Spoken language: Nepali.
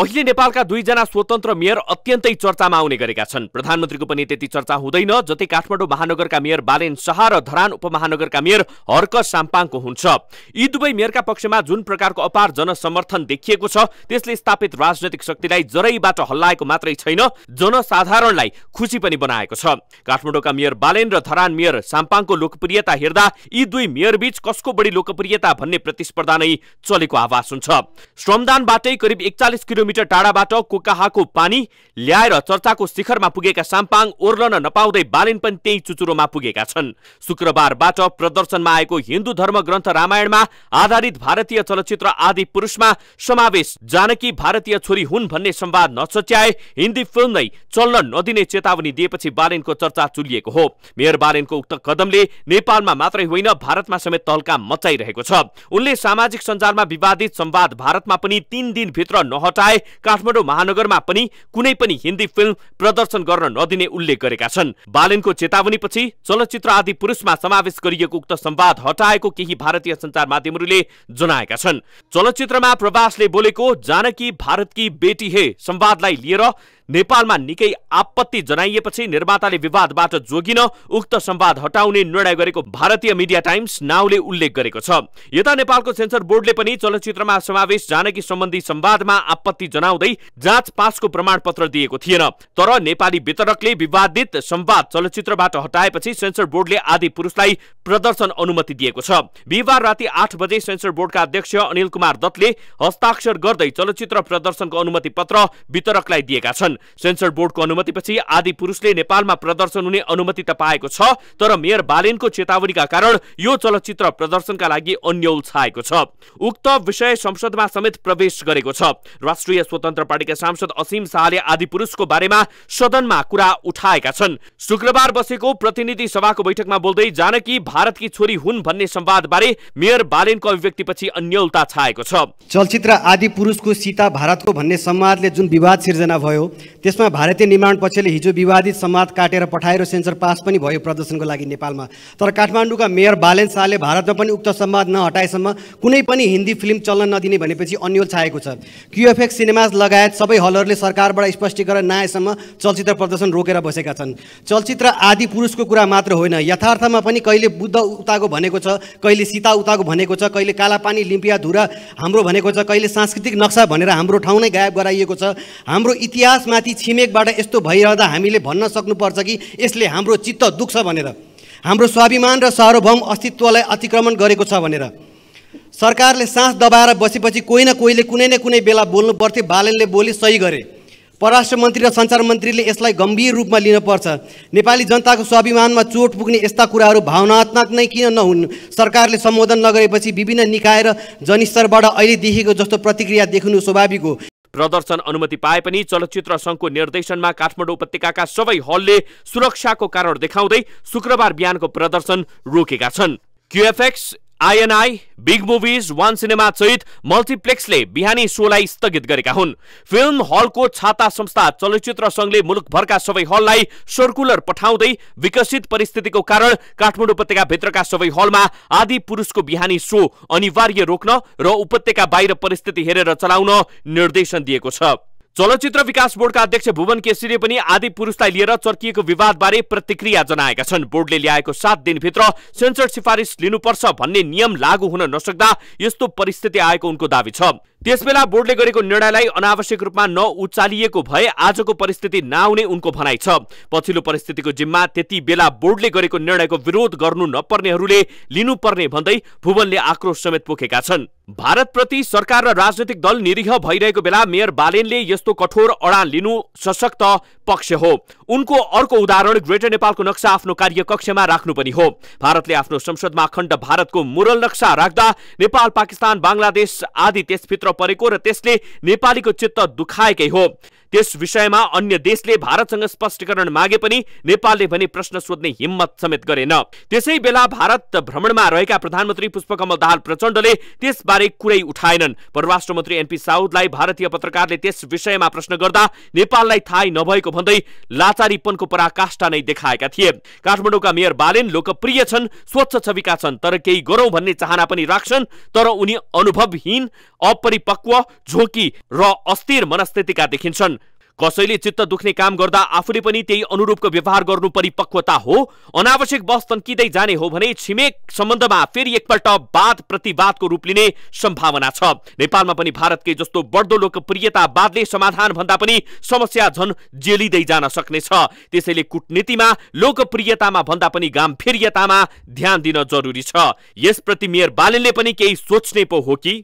अहिले नेपालका दुईजना स्वतन्त्र मेयर अत्यन्तै चर्चामा आउने गरेका छन् प्रधानमन्त्रीको पनि त्यति चर्चा हुँदैन जति काठमाडौँ महानगरका मेयर बालेन शाह र धरान उपमहानगरका मेयर हर्क साम्पाङको हुन्छ यी दुवै मेयरका पक्षमा जुन प्रकारको अपार जनसमर्थन देखिएको छ त्यसले स्थापित राजनैतिक शक्तिलाई जरैबाट हल्लाएको मात्रै छैन जनसाधारणलाई खुसी पनि बनाएको छ काठमाडौँका मेयर बालेन र धरान मेयर साम्पाङको लोकप्रियता हेर्दा यी दुई मेयर बीच कसको बढी लोकप्रियता भन्ने प्रतिस्पर्धा नै चलेको आभास हुन्छ श्रमदानबाटै करिब एकचालिस किलो किलोमिटर टाढाबाट कोकाहाको पानी ल्याएर चर्चाको शिखरमा पुगेका साम्पाङ ओर्लन नपाउँदै बालिन पनि त्यही चुचुरोमा पुगेका छन् शुक्रबारबाट प्रदर्शनमा आएको हिन्दू धर्म ग्रन्थ रामायणमा आधारित भारतीय चलचित्र आदि पुरुषमा समावेश जानकी भारतीय छोरी हुन् भन्ने संवाद नचट्याए हिन्दी फिल्म नै चल्न नदिने चेतावनी दिएपछि बालिनको चर्चा चुलिएको हो मेयर बालिनको उक्त कदमले नेपालमा मात्रै होइन भारतमा समेत तहल्का मचाइरहेको छ उनले सामाजिक सञ्जालमा विवादित संवाद भारतमा पनि तीन दिनभित्र नहटा काठमाडौँ महानगरमा पनि कुनै पनि हिन्दी फिल्म प्रदर्शन गर्न नदिने उल्लेख गरेका छन् बालेनको चेतावनीपछि चलचित्र आदि पुरुषमा समावेश गरिएको उक्त संवाद हटाएको केही भारतीय सञ्चार माध्यमहरूले जनाएका छन् चलचित्रमा प्रभासले बोलेको जानकी भारतकी बेटी हे संवादलाई लिएर नेपालमा निकै आपत्ति जनाइएपछि निर्माताले विवादबाट जोगिन उक्त संवाद हटाउने निर्णय गरेको भारतीय मिडिया टाइम्स नाउले उल्लेख गरेको छ यता नेपालको सेन्सर बोर्डले पनि चलचित्रमा समावेश जानकी सम्बन्धी संवादमा आपत्ति जनाउँदै जाँच पासको प्रमाणपत्र दिएको थिएन तर नेपाली वितरकले विवादित संवाद चलचित्रबाट हटाएपछि सेन्सर बोर्डले आदि पुरुषलाई प्रदर्शन अनुमति दिएको छ बिहिबार राति आठ बजे सेन्सर बोर्डका अध्यक्ष अनिल कुमार दत्तले हस्ताक्षर गर्दै चलचित्र प्रदर्शनको अनुमति पत्र वितरकलाई दिएका छन् सेन्सर बोर्डको अनुमतिपछि आदि पुरुषले नेपालमा प्रदर्शन हुने अनुमति त पाएको छ तर मेयर बालेनको चेतावनीका कारण यो चलचित्र प्रदर्शनका लागि अन्यौल छाएको छ उक्त विषय संसदमा समेत प्रवेश गरेको छ राष्ट्रिय स्वतन्त्र पार्टीका सांसद असीम शाहले आदि पुरुषको बारेमा सदनमा कुरा उठाएका छन् शुक्रबार बसेको प्रतिनिधि सभाको बैठकमा बोल्दै जानकी भारतकी छोरी हुन् भन्ने संवादबारे मेयर बालेनको अभिव्यक्तिपछि अन्यौलता छाएको छ चलचित्र आदि पुरुषको सीता भारतको भन्ने संवादले जुन विवाद सिर्जना भयो त्यसमा भारतीय निर्माण पक्षले हिजो विवादित संवाद काटेर पठाएर सेन्सर पास पनि भयो प्रदर्शनको लागि नेपालमा तर काठमाडौँका मेयर बालेन शाहले भारतमा पनि उक्त संवाद नहटाएसम्म कुनै पनि हिन्दी फिल्म चल्न नदिने भनेपछि अन्यल छाएको छ क्युएफएक्स सिनेमाज लगायत सबै हलहरूले सरकारबाट स्पष्टीकरण नआएसम्म चलचित्र प्रदर्शन रोकेर बसेका छन् चलचित्र आदि पुरुषको कुरा मात्र होइन यथार्थमा पनि कहिले बुद्ध उताको भनेको छ कहिले सीता उताको भनेको छ कहिले कालापानी लिम्पिया धुरा हाम्रो भनेको छ कहिले सांस्कृतिक नक्सा भनेर हाम्रो ठाउँ नै गायब गराइएको छ हाम्रो इतिहासमा माथि छिमेकबाट यस्तो भइरहँदा हामीले भन्न सक्नुपर्छ कि यसले हाम्रो चित्त दुख्छ भनेर हाम्रो स्वाभिमान र सार्वभौम अस्तित्वलाई अतिक्रमण गरेको छ भनेर सरकारले सास दबाएर बसेपछि कोही न कोहीले कुनै न कुनै बेला बोल्नु पर्थ्यो बालनले बोले सही गरे परराष्ट्र मन्त्री र सञ्चार मन्त्रीले यसलाई गम्भीर रूपमा लिनुपर्छ नेपाली जनताको स्वाभिमानमा चोट पुग्ने यस्ता कुराहरू भावनात्मक नै किन नहुन् सरकारले सम्बोधन नगरेपछि विभिन्न निकाय र जनस्तरबाट अहिले देखेको जस्तो प्रतिक्रिया देख्नु स्वाभाविक हो प्रदर्शन अनुमति पाए पनि चलचित्र सङ्घको निर्देशनमा काठमाडौँ उपत्यकाका सबै हलले सुरक्षाको कारण देखाउँदै शुक्रबार बिहानको प्रदर्शन रोकेका छन् QFX INI Big Movies One Cinema सहित मल्टिप्लेक्सले बिहानी सोलाई स्थगित गरेका हुन् फिल्म हलको छाता संस्था चलचित्र संघले मुलुकभरका सबै हललाई सर्कुलर पठाउँदै विकसित परिस्थितिको कारण काठमाडौँ उपत्यकाभित्रका सबै हलमा आदि पुरुषको बिहानी सो अनिवार्य रोक्न र उपत्यका बाहिर परिस्थिति हेरेर चलाउन निर्देशन दिएको छ चलचित्र विकास बोर्डका अध्यक्ष भुवन केसीले पनि आदि पुरुषलाई लिएर चर्किएको विवादबारे प्रतिक्रिया जनाएका छन् बोर्डले ल्याएको सात दिनभित्र सेन्सर सिफारिस लिनुपर्छ भन्ने नियम लागू हुन नसक्दा यस्तो परिस्थिति आएको उनको दावी छ त्यसबेला बोर्डले गरेको निर्णयलाई अनावश्यक रूपमा नउचालिएको भए आजको परिस्थिति नआउने उनको भनाइ छ पछिल्लो परिस्थितिको जिम्मा त्यति बेला बोर्डले गरेको निर्णयको विरोध गर्नु नपर्नेहरूले लिनुपर्ने भन्दै भुवनले आक्रोश समेत पोखेका छन् भारतप्रति सरकार र राजनैतिक दल निरीह भइरहेको बेला मेयर बालेनले यस्तो कठोर अडान लिनु सशक्त पक्ष हो उनको अर्को उदाहरण ग्रेटर नेपालको नक्सा आफ्नो कार्यकक्षमा राख्नु पनि हो भारतले आफ्नो संसदमा अखण्ड भारतको मुरल नक्सा राख्दा नेपाल पाकिस्तान बङ्गलादेश आदि त्यसभित्र परेको र त्यसले नेपालीको चित्त दुखाएकै हो त्यस विषयमा अन्य देशले भारतसँग स्पष्टीकरण मागे पनि नेपालले भने प्रश्न सोध्ने हिम्मत समेत गरेन त्यसै बेला भारत भ्रमणमा रहेका प्रधानमन्त्री पुष्पकमल दाहाल प्रचण्डले त्यसबारे कुरै उठाएनन् परराष्ट्र मन्त्री एनपी साउदलाई भारतीय पत्रकारले त्यस विषयमा प्रश्न गर्दा नेपाललाई थाहै नभएको भन्दै लाचारीपनको पराकाष्ठा नै देखाएका थिए काठमाडौँका मेयर बालेन लोकप्रिय छन् स्वच्छ छविका छन् तर केही गरौं भन्ने चाहना पनि राख्छन् तर उनी अनुभवहीन अपरिपक्व झोकी र अस्थिर मनस्थितिका देखिन्छन् कसैले चित्त दुख्ने काम गर्दा आफूले पनि त्यही अनुरूपको व्यवहार गर्नु परिपक्वता हो अनावश्यक बस तन्किँदै जाने हो भने छिमेक सम्बन्धमा फेरि एकपल्ट वाद प्रतिवादको रूप लिने सम्भावना छ नेपालमा पनि भारतकै जस्तो बढ्दो लोकप्रियता वादले समाधान भन्दा पनि समस्या झन जेलिँदै जान सक्नेछ त्यसैले कुटनीतिमा लोकप्रियतामा भन्दा पनि गाम्भीर्यतामा ध्यान दिन जरुरी छ यसप्रति मेयर बालेनले पनि केही सोच्ने पो हो कि